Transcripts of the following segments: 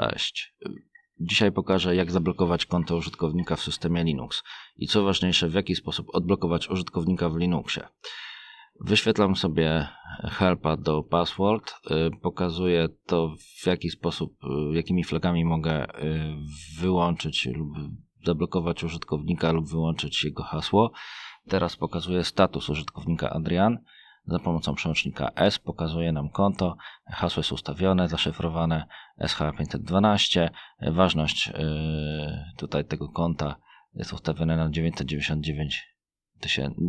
Cześć. Dzisiaj pokażę, jak zablokować konto użytkownika w systemie Linux i co ważniejsze, w jaki sposób odblokować użytkownika w Linuxie. Wyświetlam sobie helpa do password, y, pokazuję to, w jaki sposób, y, jakimi flagami mogę y, wyłączyć lub zablokować użytkownika lub wyłączyć jego hasło. Teraz pokazuję status użytkownika Adrian za pomocą przełącznika S pokazuje nam konto. Hasło jest ustawione, zaszyfrowane SH512. Ważność y, tutaj tego konta jest ustawiona na 999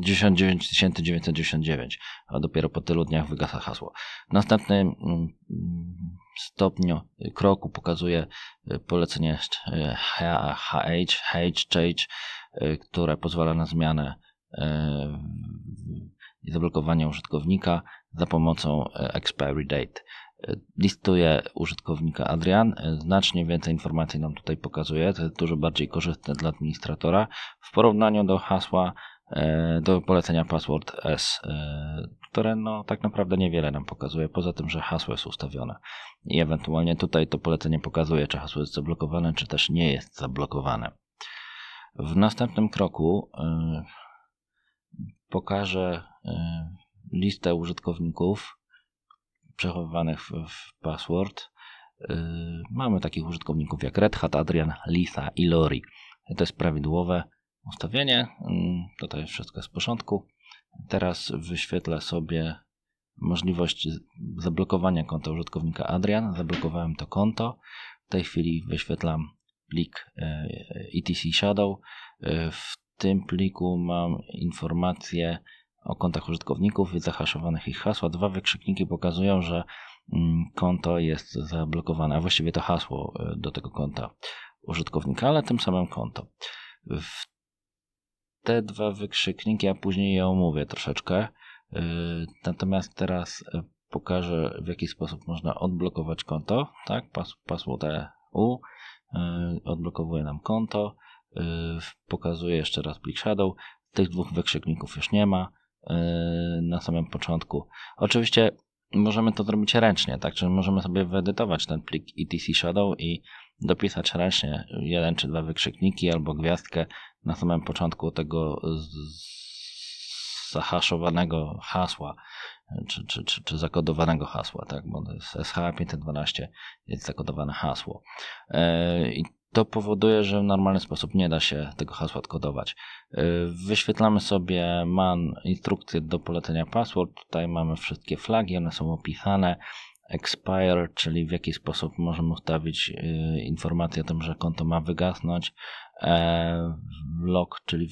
999. a dopiero po tylu dniach wygasa hasło. W następnym mm, stopniu kroku pokazuje y, polecenie HH, Change, y, które pozwala na zmianę i zablokowania użytkownika za pomocą e, expiry date. E, Listuje użytkownika Adrian, e, znacznie więcej informacji nam tutaj pokazuje, to jest dużo bardziej korzystne dla administratora w porównaniu do hasła, do polecenia password S, które no, tak naprawdę niewiele nam pokazuje, poza tym, że hasło jest ustawione i ewentualnie tutaj to polecenie pokazuje, czy hasło jest zablokowane, czy też nie jest zablokowane. W następnym kroku pokażę e, listę użytkowników przechowywanych w, password. E, mamy takich użytkowników jak Red Hat, Adrian, Lisa i Lori. To jest prawidłowe ustawienie. Mm, tutaj wszystko jest w porządku. Teraz wyświetlę sobie możliwość zablokowania konta użytkownika Adrian. Zablokowałem to konto. W tej chwili wyświetlam plik etc e shadow. W tym pliku mam informacje o kontach użytkowników i zahaszowanych ich hasła. Dwa wykrzykniki pokazują, że mm, konto jest zablokowane, a właściwie to hasło y, do tego konta użytkownika, ale tym samym konto. te dwa wykrzykniki, ja później je omówię troszeczkę. Y, natomiast teraz y, pokażę, w jaki sposób można odblokować konto. Tak, Pas, pasło TU odblokowuje nam konto. Pokazuję jeszcze raz plik Shadow. Tych dwóch wykrzykników już nie ma e, na samym początku. Oczywiście możemy to zrobić ręcznie, tak? Czyli możemy sobie wyedytować ten plik etc shadow i dopisać ręcznie jeden czy dwa wykrzykniki albo gwiazdkę na samym początku tego zahaszowanego hasła, czy, czy, czy, czy zakodowanego hasła, tak? Bo to SH512 jest zakodowane hasło. E, to powoduje, że w normalny sposób nie da się tego hasła odkodować. Y, wyświetlamy sobie man instrukcję do polecenia password. Tutaj mamy wszystkie flagi, one są opisane. Expire, czyli w jaki sposób możemy ustawić y, informację o tym, że konto ma wygasnąć. E, lock, czyli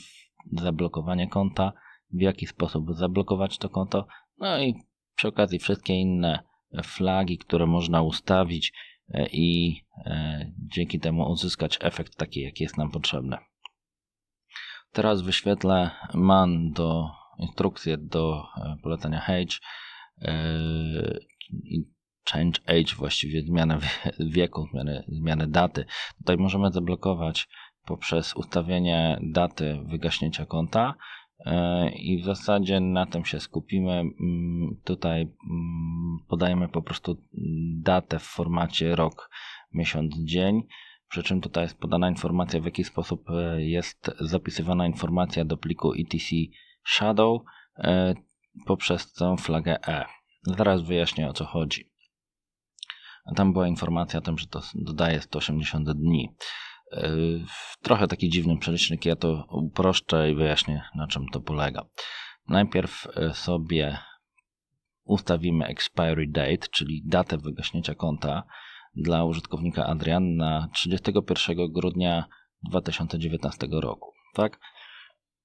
zablokowanie konta, w jaki sposób zablokować to konto. No i przy okazji wszystkie inne flagi, które można ustawić y, i e, dzięki temu uzyskać efekt taki, jaki jest nam potrzebny. Teraz wyświetlę man do instrukcję do e, polecenia Age i change age, właściwie zmianę wieku, zmianę, zmianę daty. Tutaj możemy zablokować poprzez ustawienie daty wygaśnięcia konta e, i w zasadzie na tym się skupimy. Mm, tutaj mm, podajemy po prostu mm, datę w formacie rok miesiąc, dzień. Przy czym tutaj jest podana informacja, w jaki sposób e, jest zapisywana informacja do pliku etc shadow e, poprzez tę flagę E. Zaraz wyjaśnię o co chodzi. Tam była informacja o tym, że to dodaje 180 dni. E, trochę taki dziwny przelicznik, ja to uproszczę i wyjaśnię na czym to polega. Najpierw sobie ustawimy expiry date, czyli datę wygaśnięcia konta dla użytkownika Adrian na 31 grudnia 2019 roku. Tak?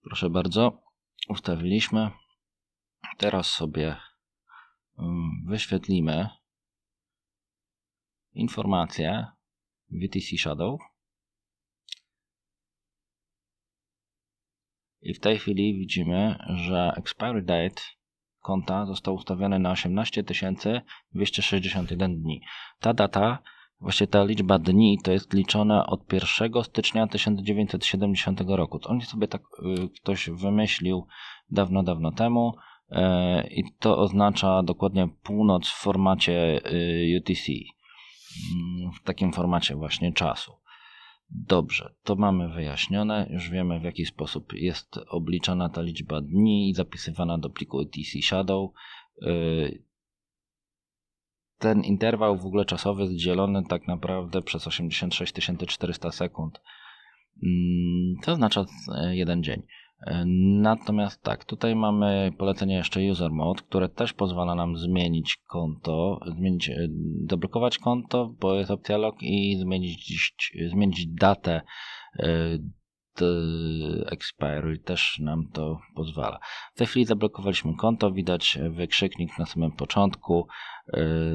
Proszę bardzo, ustawiliśmy. Teraz sobie mm, wyświetlimy informację VTC Shadow. I w tej chwili widzimy, że expiry date konta został ustawiony na 18 261 dni. Ta data, właśnie ta liczba dni, to jest liczona od 1 stycznia 1970 roku. To on sobie tak y, ktoś wymyślił dawno, dawno temu y, i to oznacza dokładnie północ w formacie y, UTC. Mm, w takim formacie właśnie czasu. Dobrze, to mamy wyjaśnione, już wiemy w jaki sposób jest obliczana ta liczba dni i zapisywana do pliku etc shadow. Y, ten interwał w ogóle czasowy jest dzielony tak naprawdę przez 86 400 sekund. Mm, to oznacza e, jeden dzień. Natomiast tak, tutaj mamy polecenie jeszcze User Mode, które też pozwala nam zmienić konto, zmienić, zablokować e, konto, bo jest opcja log i zmienić, zmienić datę e, expiry też nam to pozwala. W tej chwili zablokowaliśmy konto, widać e, wykrzyknik na samym początku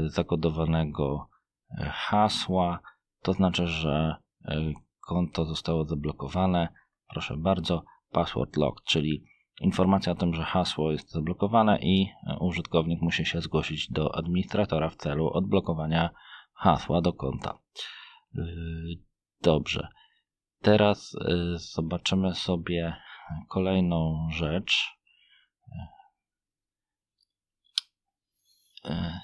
zakodowanego hasła, to znaczy, że konto zostało zablokowane. Proszę bardzo, password lock, czyli informacja o tym, że hasło jest zablokowane i e, użytkownik musi się zgłosić do administratora w celu odblokowania hasła do konta. E, dobrze. Teraz e, zobaczymy sobie kolejną rzecz.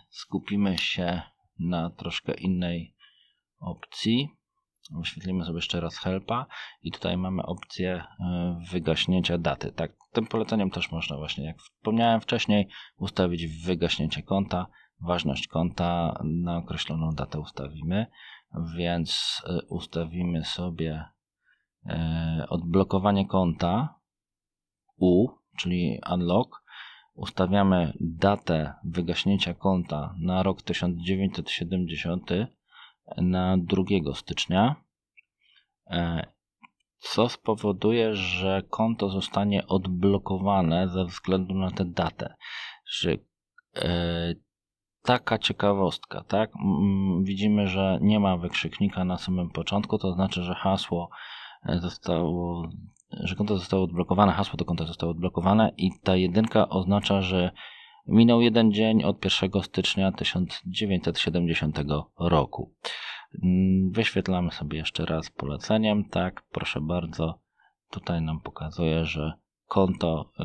Skupimy się na troszkę innej opcji. Wyświetlimy sobie jeszcze raz helpa i tutaj mamy opcję e, wygaśnięcia daty. Tak, tym poleceniem też można właśnie, jak wspomniałem wcześniej, ustawić wygaśnięcie konta. Ważność konta na określoną datę ustawimy, więc e, ustawimy sobie e, odblokowanie konta U, czyli unlock. Ustawiamy datę wygaśnięcia konta na rok 1970 na 2 stycznia, e, co spowoduje, że konto zostanie odblokowane ze względu na tę datę. Że e, taka ciekawostka, tak? Widzimy, że nie ma wykrzyknika na samym początku, to znaczy, że hasło e, zostało, że konto zostało odblokowane, hasło do konta zostało odblokowane i ta jedynka oznacza, że Minął jeden dzień od 1 stycznia 1970 roku. Mm, wyświetlamy sobie jeszcze raz poleceniem. Tak, proszę bardzo. Tutaj nam pokazuje, że konto y,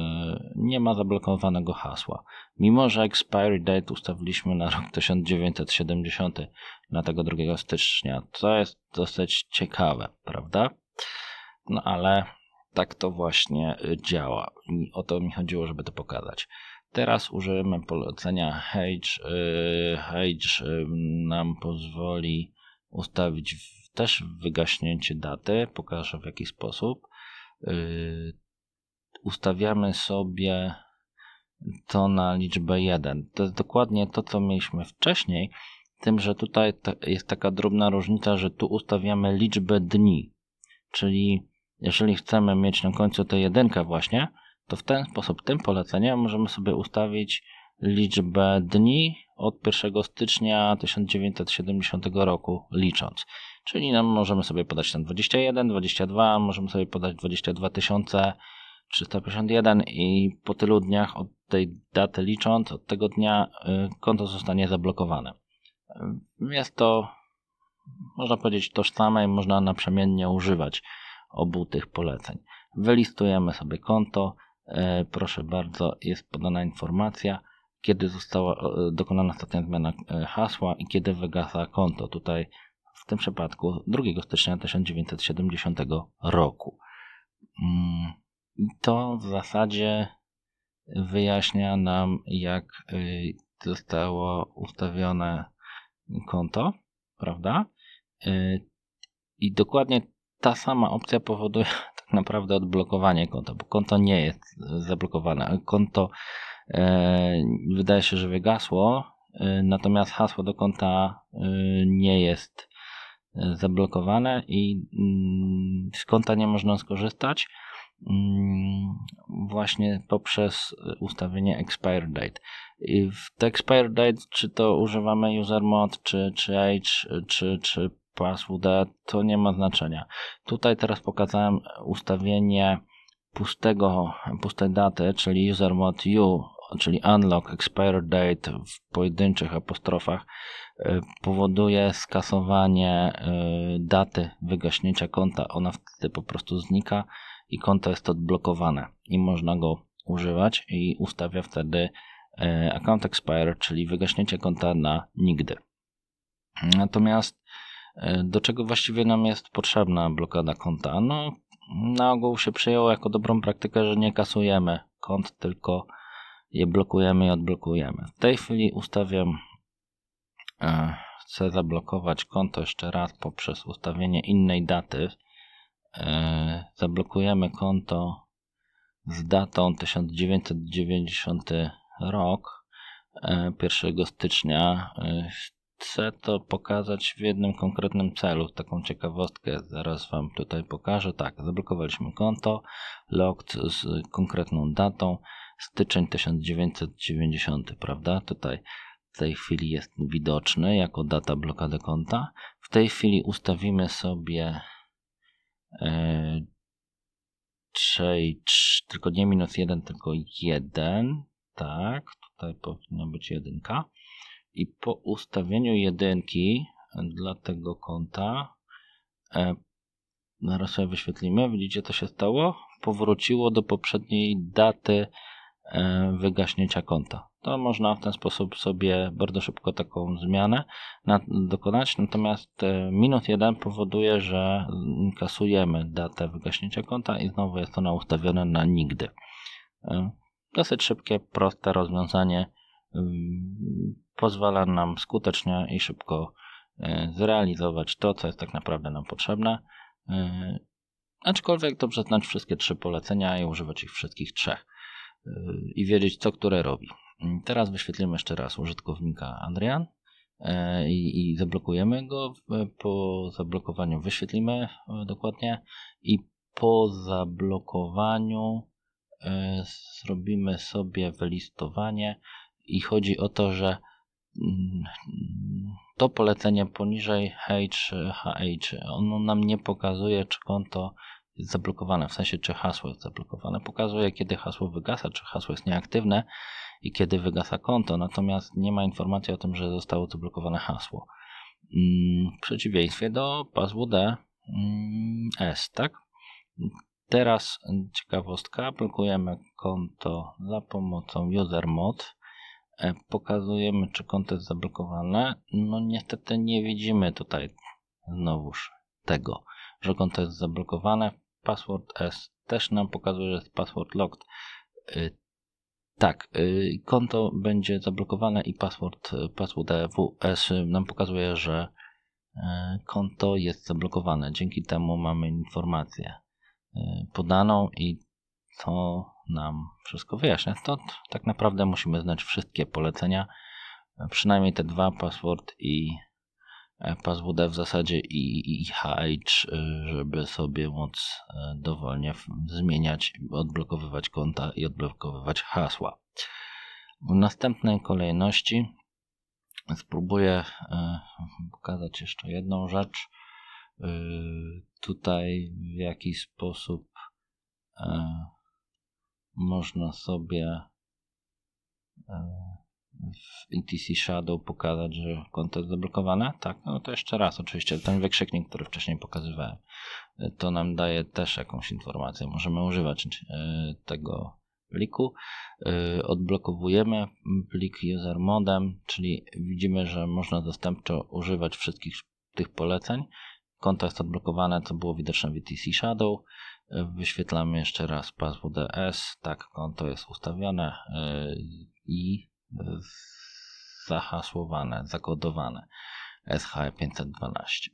nie ma zablokowanego hasła. Mimo, że expiry date ustawiliśmy na rok 1970, na tego 2 stycznia. To jest dosyć ciekawe, prawda? No ale tak to właśnie y, działa i o to mi chodziło, żeby to pokazać. Teraz użyjemy polecenia Hage. Y, Hage y nam pozwoli ustawić też wygaśnięcie daty. Pokażę w jaki sposób. Y, ustawiamy sobie to na liczbę 1. To jest dokładnie to, co mieliśmy wcześniej, tym, że tutaj jest taka drobna różnica, że tu ustawiamy liczbę dni, czyli jeżeli chcemy mieć na końcu tę jedynkę właśnie, to w ten sposób, tym poleceniem możemy sobie ustawić liczbę dni od 1 stycznia 1970 roku licząc. Czyli nam możemy sobie podać tam 21, 22, możemy sobie podać 22 351 i po tylu dniach od tej daty licząc, od tego dnia y, konto zostanie zablokowane. Jest to, można powiedzieć, tożsame i można naprzemiennie używać obu tych poleceń. Wylistujemy sobie konto, E, proszę bardzo, jest podana informacja, kiedy została e, dokonana ostatnia zmiana e, hasła i kiedy wygasa konto. Tutaj w tym przypadku 2 stycznia 1970 roku. Mm, I to w zasadzie wyjaśnia nam, jak zostało ustawione konto, prawda? I dokładnie ta sama opcja powoduje, tak naprawdę odblokowanie konta, bo konto nie jest e, zablokowane, konto e, wydaje się, że wygasło, e, natomiast hasło do konta e, nie jest e, zablokowane i mm, z konta nie można skorzystać mm, właśnie poprzez e, ustawienie expire date. I w te expire date, czy to używamy user mod, czy, czy age, czy, czy passwooda, to nie ma znaczenia. Tutaj teraz pokazałem ustawienie pustego, pustej daty, czyli user mode U, czyli unlock expire date w pojedynczych apostrofach y, powoduje skasowanie y, daty wygaśnięcia konta. Ona wtedy po prostu znika i konto jest odblokowane i można go używać i ustawia wtedy y, account expire, czyli wygaśnięcie konta na nigdy. Natomiast E, do czego właściwie nam jest potrzebna blokada konta? No, na ogół się przyjęło jako dobrą praktykę, że nie kasujemy kont, tylko je blokujemy i odblokujemy. W tej chwili ustawiam, e, chcę zablokować konto jeszcze raz poprzez ustawienie innej daty. E, zablokujemy konto z datą 1990 rok 1 stycznia chcę to pokazać w jednym konkretnym celu. Taką ciekawostkę zaraz Wam tutaj pokażę. Tak, zablokowaliśmy konto, locked z konkretną datą, styczeń 1990, prawda? Tutaj w tej chwili jest widoczny jako data blokady konta. W tej chwili ustawimy sobie yy, e, czyli, tylko nie minus 1, tylko 1. Tak, tutaj powinna być jedynka i po ustawieniu jedynki dla tego konta e, zaraz sobie wyświetlimy, widzicie co się stało? Powróciło do poprzedniej daty e, wygaśnięcia konta. To można w ten sposób sobie bardzo szybko taką zmianę dokonać, natomiast e, minus 1 powoduje, że kasujemy datę wygaśnięcia konta i znowu jest ona ustawiona na nigdy. E, dosyć szybkie, proste rozwiązanie pozwala nam skutecznie i szybko e, zrealizować to, co jest tak naprawdę nam potrzebne. E, aczkolwiek dobrze znać wszystkie trzy polecenia i używać ich wszystkich trzech e, i wiedzieć, co które robi. Teraz wyświetlimy jeszcze raz użytkownika Adrian i, i zablokujemy go. Po zablokowaniu wyświetlimy dokładnie i po zablokowaniu zrobimy sobie wylistowanie i chodzi o to, że mm, to polecenie poniżej HH, ono nam nie pokazuje, czy konto jest zablokowane, w sensie czy hasło jest zablokowane. Pokazuje, kiedy hasło wygasa, czy hasło jest nieaktywne i kiedy wygasa konto, natomiast nie ma informacji o tym, że zostało zablokowane hasło. Mm, w przeciwieństwie do passwd mm, S, tak? Teraz ciekawostka, blokujemy konto za pomocą usermod E, pokazujemy, czy konto jest zablokowane. No niestety nie widzimy tutaj znowuż tego, że konto jest zablokowane. Password S też nam pokazuje, że jest password locked. E, tak, e, konto będzie zablokowane i password, password nam pokazuje, że konto jest zablokowane. Dzięki temu mamy informację podaną i to nam wszystko wyjaśnia, to tak naprawdę musimy znać wszystkie polecenia, przynajmniej te dwa, password i e, PassWD w zasadzie i IHH, y, żeby sobie móc e, dowolnie zmieniać, odblokowywać konta i odblokowywać hasła. W następnej kolejności spróbuję e, pokazać jeszcze jedną rzecz. Tutaj w jaki sposób można sobie e, w ETC Shadow pokazać, że konto jest zablokowane? Tak, no to jeszcze raz oczywiście ten wykrzyknik, który wcześniej pokazywałem, e, to nam daje też jakąś informację. Możemy używać e, tego pliku. Odblokowujemy plik user modem, czyli widzimy, że można zastępczo używać wszystkich tych poleceń. Konto jest odblokowane, co było widoczne w ETC Shadow. Wyświetlamy jeszcze raz pas ds, Tak, konto jest ustawione y, i zahasłowane, zakodowane SH512.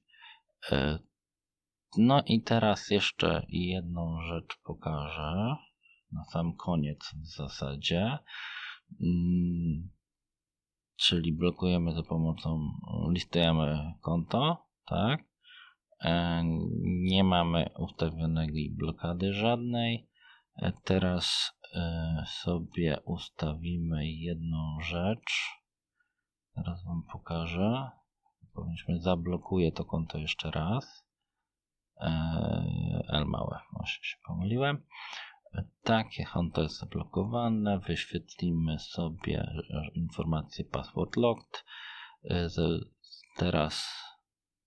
E y, no i teraz jeszcze jedną rzecz pokażę. Na sam koniec w zasadzie. Y, czyli blokujemy za pomocą, listujemy konto, tak? E, nie mamy ustawionej blokady żadnej. E, teraz e, sobie ustawimy jedną rzecz. Teraz Wam pokażę. Powiedzmy, zablokuję to konto jeszcze raz. L małe, może się pomyliłem. Takie konto jest zablokowane. Wyświetlimy sobie informację password locked. Teraz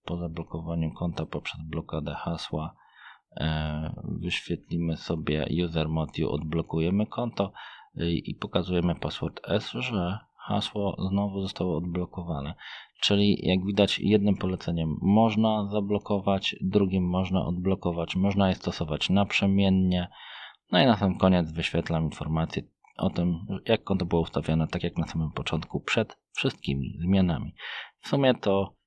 po zablokowaniu konta poprzez blokadę hasła e, wyświetlimy sobie user usermotiu, odblokujemy konto e, i pokazujemy password S, że hasło znowu zostało odblokowane. Czyli jak widać jednym poleceniem można zablokować, drugim można odblokować, można je stosować naprzemiennie. No i na sam koniec wyświetlam informację o tym, jak konto było ustawione, tak jak na samym początku, przed wszystkimi zmianami. W sumie to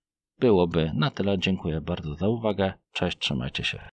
byłoby na tyle. Dziękuję bardzo za uwagę. Cześć, trzymajcie się.